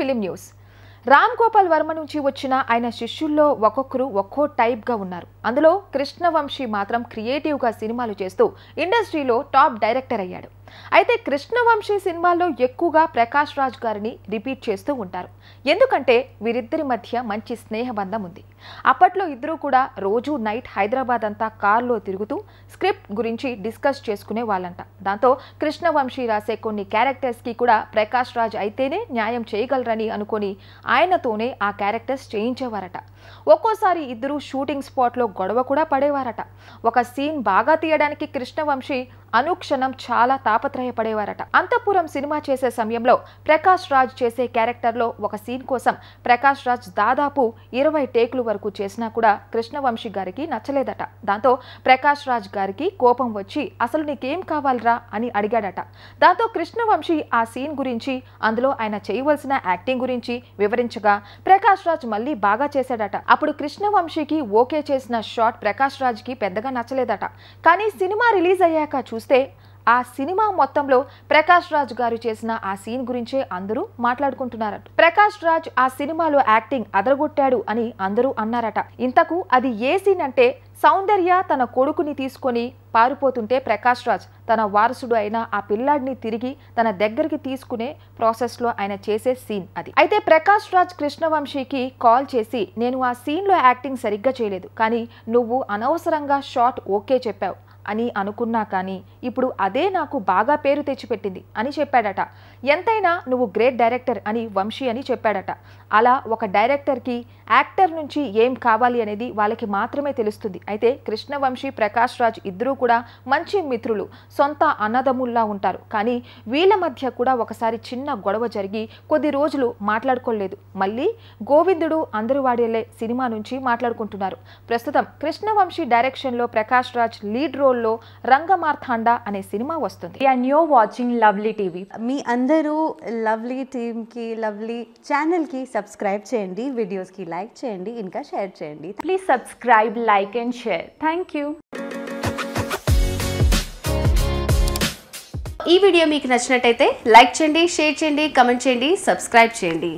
film news Ram Gopal Varma నుంచి వచ్చిన ఆయన శిష్యుల్లో ఒక్కొక్కరు ఒక్కో టైప్గా ఉన్నారు అందులో కృష్ణవంశీ మాత్రం క్రియేటివ్గా సినిమాలు చేస్తూ ఇండస్ట్రీలో టాప్ డైరెక్టర్ అయ్యాడు అయితే కృష్ణవంశీ సినిమాల్లో ఎక్కువగా ప్రకాష్ రాజ్ గారిని రిపీట్ చేస్తూ ఉంటారు ఎందుకంటే వీరిద్దరి మధ్య మంచి స్నేహబంధం ఉంది అప్పట్లో ఇద్దరూ కూడా రోజు నైట్ హైదరాబాద్ అంతా కారులో తిరుగుతూ స్క్రిప్ట్ గురించి డిస్కస్ చేసుకునే వాళ్ళంట దాంతో కృష్ణవంశీ రాసే కొన్ని క్యారెక్టర్స్కి కూడా ప్రకాష్ రాజ్ అయితేనే న్యాయం చేయగలరని అనుకొని ఆయనతోనే ఆ క్యారెక్టర్స్ చేయించేవారట ఒక్కోసారి ఇద్దరు షూటింగ్ స్పాట్లో గొడవ కూడా పడేవారట ఒక సీన్ బాగా తీయడానికి కృష్ణవంశీ అనుక్షణం చాలా తాప తాపత్రయపడేవారట అంతపురం సినిమా చేసే సమయంలో ప్రకాష్ రాజ్ చేసే క్యారెక్టర్లో ఒక సీన్ కోసం ప్రకాష్ రాజ్ దాదాపు ఇరవై టేకులు వరకు చేసినా కూడా కృష్ణవంశీ గారికి నచ్చలేదట దాంతో ప్రకాష్ రాజ్ గారికి కోపం వచ్చి అసలు నీకేం కావాలరా అని అడిగాడట దాంతో కృష్ణవంశీ ఆ సీన్ గురించి అందులో ఆయన చేయవలసిన యాక్టింగ్ గురించి వివరించగా ప్రకాష్ రాజ్ మళ్ళీ బాగా చేశాడట అప్పుడు కృష్ణవంశీకి ఓకే చేసిన షాట్ ప్రకాష్ రాజ్కి పెద్దగా నచ్చలేదట కానీ సినిమా రిలీజ్ అయ్యాక చూస్తే ఆ సినిమా మొత్తంలో ప్రకాష్ రాజ్ గారు చేసిన ఆ సీన్ గురించే అందరూ మాట్లాడుకుంటున్నారట ప్రకాష్ రాజ్ ఆ సినిమాలో యాక్టింగ్ అదరగొట్టాడు అని అందరూ అన్నారట ఇంతకు అది ఏ సీన్ అంటే సౌందర్య తన కొడుకుని తీసుకొని పారిపోతుంటే ప్రకాష్ రాజ్ తన వారసుడు అయిన ఆ పిల్లాడిని తిరిగి తన దగ్గరికి తీసుకునే ప్రాసెస్లో ఆయన చేసే సీన్ అది అయితే ప్రకాష్ రాజ్ కృష్ణవంశీకి కాల్ చేసి నేను ఆ సీన్లో యాక్టింగ్ సరిగ్గా చేయలేదు కానీ నువ్వు అనవసరంగా షార్ట్ ఓకే చెప్పావు అని అనుకున్నా కానీ ఇప్పుడు అదే నాకు బాగా పేరు తెచ్చిపెట్టింది అని చెప్పాడట ఎంతైనా నువ్వు గ్రేట్ డైరెక్టర్ అని వంశీ అని చెప్పాడట అలా ఒక డైరెక్టర్కి యాక్టర్ నుంచి ఏం కావాలి అనేది వాళ్ళకి మాత్రమే తెలుస్తుంది అయితే కృష్ణవంశీ ప్రకాష్ రాజ్ ఇద్దరూ కూడా మంచి మిత్రులు సొంత అన్నదమ్ముల్లా ఉంటారు కానీ వీళ్ళ మధ్య కూడా ఒకసారి చిన్న గొడవ జరిగి కొద్ది రోజులు మాట్లాడుకోలేదు మళ్ళీ గోవిందుడు అందరూ వాడేలే సినిమా నుంచి మాట్లాడుకుంటున్నారు ప్రస్తుతం కృష్ణవంశీ డైరెక్షన్లో ప్రకాష్ రాజ్ లీడ్ రోల్ రోల్లో రంగమార్థాండ అనే సినిమా వస్తుంది I new watching lovely TV మీ అందరూ లవ్లీ టీమ్కి లవ్లీ ఛానల్కి సబ్స్క్రైబ్ చేయండి వీడియోస్కి లైక్ చేయండి ఇంకా షేర్ చేయండి please subscribe like and share thank you ఈ వీడియో మీకు నచ్చినట్టయితే లైక్ చేయండి షేర్ చేయండి కమెంట్ చేయండి సబ్స్క్రైబ్ చేయండి